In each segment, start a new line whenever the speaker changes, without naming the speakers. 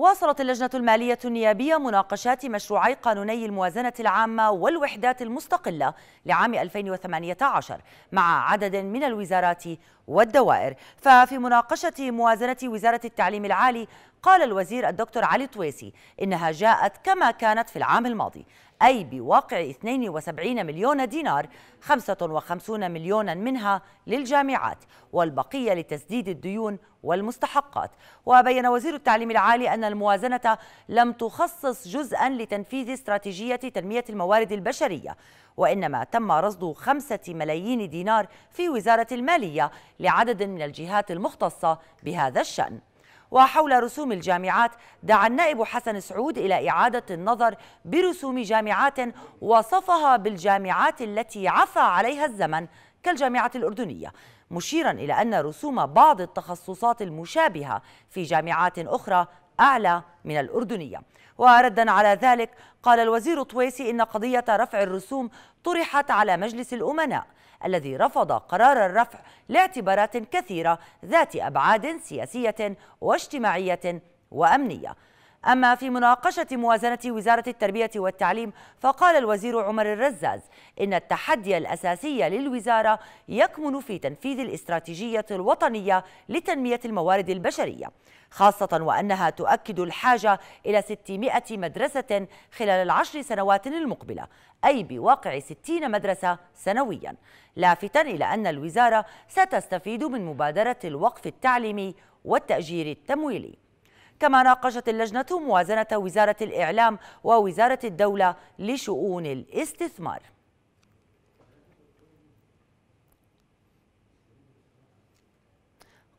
واصلت اللجنة المالية النيابية مناقشات مشروعي قانوني الموازنة العامة والوحدات المستقلة لعام 2018 مع عدد من الوزارات والدوائر ففي مناقشة موازنة وزارة التعليم العالي قال الوزير الدكتور علي طويسي إنها جاءت كما كانت في العام الماضي أي بواقع 72 مليون دينار 55 مليونا منها للجامعات والبقية لتسديد الديون والمستحقات وبين وزير التعليم العالي أن الموازنة لم تخصص جزءا لتنفيذ استراتيجية تنمية الموارد البشرية وإنما تم رصد خمسة ملايين دينار في وزارة المالية لعدد من الجهات المختصة بهذا الشأن وحول رسوم الجامعات دعا النائب حسن سعود إلى إعادة النظر برسوم جامعات وصفها بالجامعات التي عفى عليها الزمن كالجامعة الأردنية مشيرا إلى أن رسوم بعض التخصصات المشابهة في جامعات أخرى أعلى من الأردنية وردا على ذلك قال الوزير طويسي إن قضية رفع الرسوم طرحت على مجلس الأمناء الذي رفض قرار الرفع لاعتبارات كثيرة ذات أبعاد سياسية واجتماعية وأمنية أما في مناقشة موازنة وزارة التربية والتعليم فقال الوزير عمر الرزاز إن التحدي الأساسي للوزارة يكمن في تنفيذ الاستراتيجية الوطنية لتنمية الموارد البشرية خاصة وأنها تؤكد الحاجة إلى 600 مدرسة خلال العشر سنوات المقبلة أي بواقع 60 مدرسة سنويا لافتا إلى أن الوزارة ستستفيد من مبادرة الوقف التعليمي والتأجير التمويلي كما ناقشت اللجنة موازنة وزارة الإعلام ووزارة الدولة لشؤون الاستثمار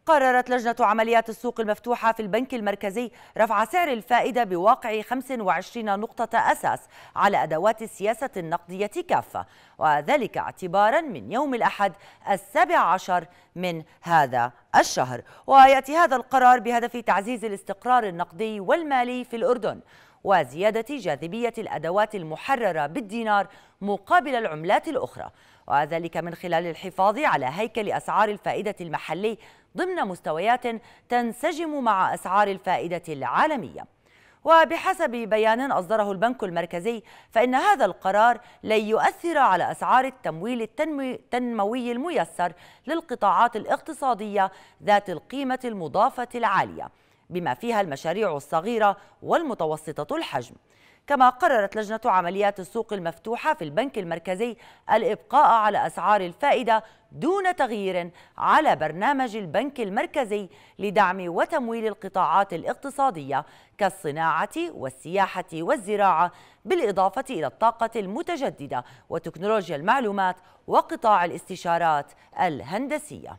قررت لجنة عمليات السوق المفتوحة في البنك المركزي رفع سعر الفائدة بواقع 25 نقطة أساس على أدوات السياسة النقدية كافة وذلك اعتبارا من يوم الأحد السابع عشر من هذا الشهر ويأتي هذا القرار بهدف تعزيز الاستقرار النقدي والمالي في الأردن وزيادة جاذبية الأدوات المحررة بالدينار مقابل العملات الأخرى وذلك من خلال الحفاظ على هيكل أسعار الفائدة المحلي ضمن مستويات تنسجم مع أسعار الفائدة العالمية وبحسب بيان أصدره البنك المركزي فإن هذا القرار لن يؤثر على أسعار التمويل التنموي الميسر للقطاعات الاقتصادية ذات القيمة المضافة العالية بما فيها المشاريع الصغيرة والمتوسطة الحجم كما قررت لجنة عمليات السوق المفتوحة في البنك المركزي الإبقاء على أسعار الفائدة دون تغيير على برنامج البنك المركزي لدعم وتمويل القطاعات الاقتصادية كالصناعة والسياحة والزراعة بالإضافة إلى الطاقة المتجددة وتكنولوجيا المعلومات وقطاع الاستشارات الهندسية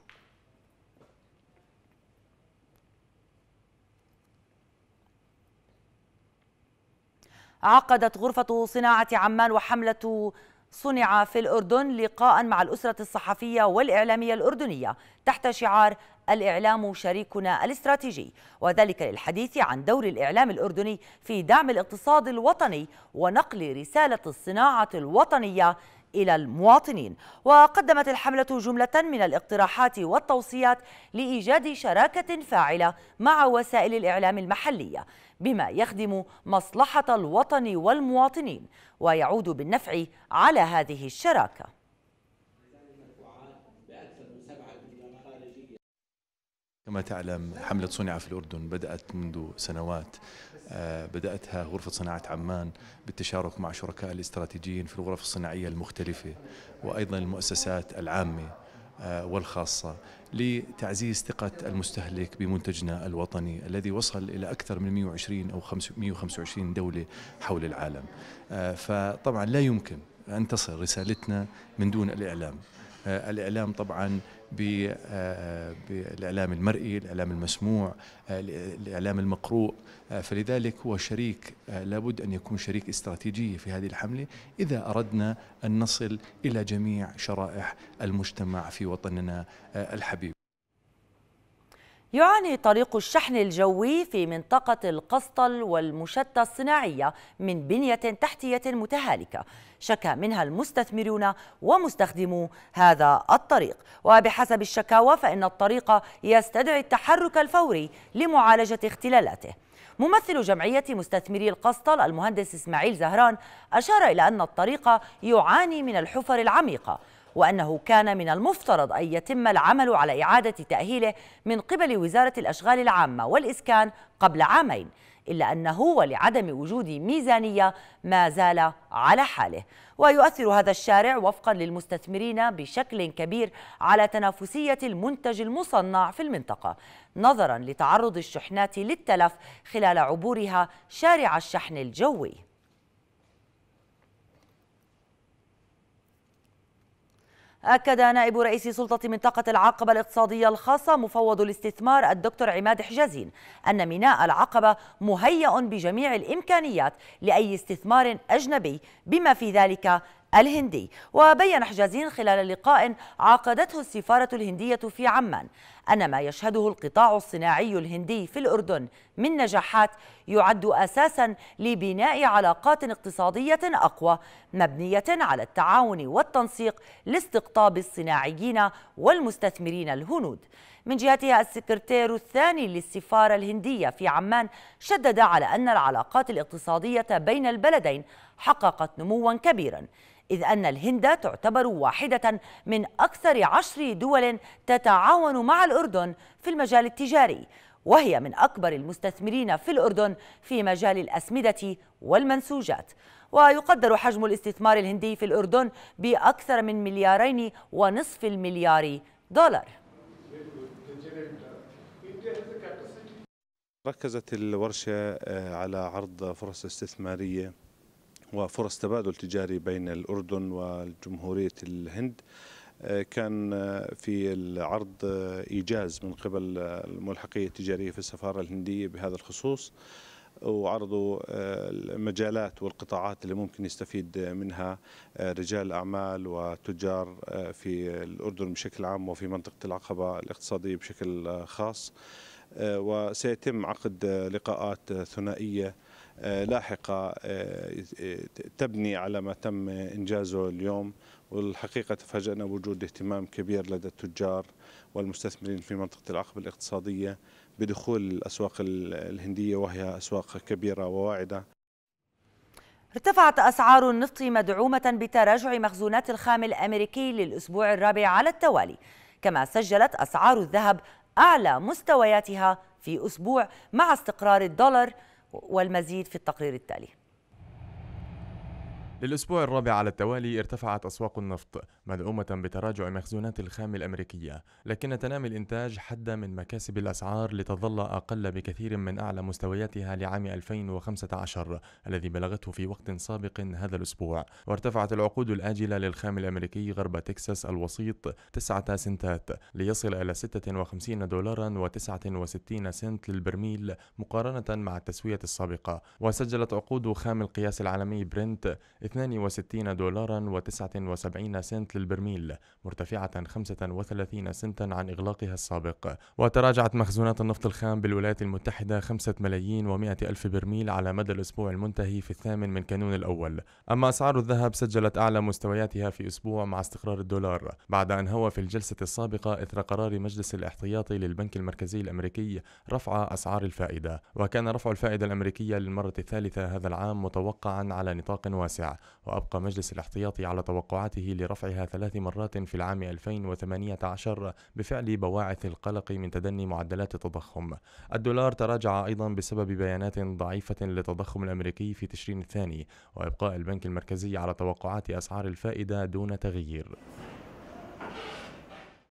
عقدت غرفة صناعة عمان وحملة صنع في الأردن لقاء مع الأسرة الصحفية والإعلامية الأردنية تحت شعار الإعلام شريكنا الاستراتيجي وذلك للحديث عن دور الإعلام الأردني في دعم الاقتصاد الوطني ونقل رسالة الصناعة الوطنية إلى المواطنين وقدمت الحملة جملة من الاقتراحات والتوصيات لإيجاد شراكة فاعلة مع وسائل الإعلام المحلية بما يخدم مصلحة الوطن والمواطنين ويعود بالنفع على هذه الشراكة
كما تعلم حملة صنع في الأردن بدأت منذ سنوات آه، بدأتها غرفة صناعة عمان بالتشارك مع شركاء الاستراتيجيين في الغرف الصناعية المختلفة وأيضا المؤسسات العامة آه، والخاصة لتعزيز ثقة المستهلك بمنتجنا الوطني الذي وصل إلى أكثر من 120 أو 125 دولة حول العالم آه، فطبعا لا يمكن أن تصل رسالتنا من دون الإعلام الإعلام طبعا بالإعلام آه، المرئي الإعلام المسموع آه، الإعلام المقروء آه، فلذلك هو شريك لابد أن يكون شريك استراتيجي في هذه الحملة إذا أردنا أن نصل إلى جميع شرائح المجتمع في وطننا الحبيب
يعاني طريق الشحن الجوي في منطقة القسطل والمشتة الصناعية من بنية تحتية متهالكة شكى منها المستثمرون ومستخدمو هذا الطريق وبحسب الشكاوى فإن الطريق يستدعي التحرك الفوري لمعالجة اختلالاته ممثل جمعية مستثمري القسطل المهندس إسماعيل زهران أشار إلى أن الطريق يعاني من الحفر العميقة وأنه كان من المفترض أن يتم العمل على إعادة تأهيله من قبل وزارة الأشغال العامة والإسكان قبل عامين إلا أنه ولعدم وجود ميزانية ما زال على حاله ويؤثر هذا الشارع وفقا للمستثمرين بشكل كبير على تنافسية المنتج المصنع في المنطقة نظرا لتعرض الشحنات للتلف خلال عبورها شارع الشحن الجوي أكد نائب رئيس سلطة منطقة العقبة الاقتصادية الخاصة مفوض الاستثمار الدكتور عماد حجازين أن ميناء العقبة مهيأ بجميع الإمكانيات لأي استثمار أجنبي بما في ذلك الهندي وبين حجازين خلال لقاء عقدته السفارة الهندية في عمان أن ما يشهده القطاع الصناعي الهندي في الأردن من نجاحات يعد أساسا لبناء علاقات اقتصادية أقوى مبنية على التعاون والتنسيق لاستقطاب الصناعيين والمستثمرين الهنود من جهتها السكرتير الثاني للسفارة الهندية في عمان شدد على أن العلاقات الاقتصادية بين البلدين حققت نموا كبيرا إذ أن الهند تعتبر واحدة من أكثر عشر دول تتعاون مع الأردن في المجال التجاري وهي من أكبر المستثمرين في الأردن في مجال الأسمدة والمنسوجات ويقدر حجم الاستثمار الهندي في الأردن بأكثر من مليارين ونصف المليار دولار ركزت الورشة آه، على عرض فرص استثمارية وفرص تبادل تجاري بين الأردن وجمهورية الهند آه، كان آه، في العرض إيجاز من قبل الملحقية التجارية في السفارة الهندية بهذا الخصوص وعرضوا آه، المجالات والقطاعات اللي ممكن يستفيد منها آه، رجال الأعمال وتجار آه، في الأردن بشكل عام وفي منطقة العقبة الاقتصادية بشكل خاص وسيتم عقد لقاءات ثنائية لاحقة تبني على ما تم إنجازه اليوم والحقيقة تفاجأنا بوجود اهتمام كبير لدى التجار والمستثمرين في منطقة العقبة الاقتصادية بدخول الأسواق الهندية وهي أسواق كبيرة وواعدة ارتفعت أسعار النفط مدعومة بتراجع مخزونات الخام الأمريكي للأسبوع الرابع على التوالي كما سجلت أسعار الذهب أعلى مستوياتها في أسبوع مع استقرار الدولار والمزيد في التقرير التالي
للأسبوع الرابع على التوالي ارتفعت أسواق النفط مدعومة بتراجع مخزونات الخام الأمريكية لكن تنامي الإنتاج حد من مكاسب الأسعار لتظل أقل بكثير من أعلى مستوياتها لعام 2015 الذي بلغته في وقت سابق هذا الأسبوع وارتفعت العقود الآجلة للخام الأمريكي غرب تكساس الوسيط 9 سنتات ليصل إلى 56 دولارا و69 سنت للبرميل مقارنة مع التسوية السابقة وسجلت عقود خام القياس العالمي برنت 62 دولارا و79 سنت للبرميل مرتفعة 35 سنتا عن إغلاقها السابق وتراجعت مخزونات النفط الخام بالولايات المتحدة 5 ملايين و100 ألف برميل على مدى الأسبوع المنتهي في الثامن من كانون الأول أما أسعار الذهب سجلت أعلى مستوياتها في أسبوع مع استقرار الدولار بعد أن هو في الجلسة السابقة إثر قرار مجلس الاحتياطي للبنك المركزي الأمريكي رفع أسعار الفائدة وكان رفع الفائدة الأمريكية للمرة الثالثة هذا العام متوقعا على نطاق واسع وأبقى مجلس الاحتياطي على توقعاته لرفعها ثلاث مرات في العام 2018 بفعل بواعث القلق من تدني معدلات التضخم الدولار تراجع أيضا بسبب بيانات ضعيفة للتضخم الأمريكي في تشرين الثاني وإبقاء البنك المركزي على توقعات أسعار الفائدة دون تغيير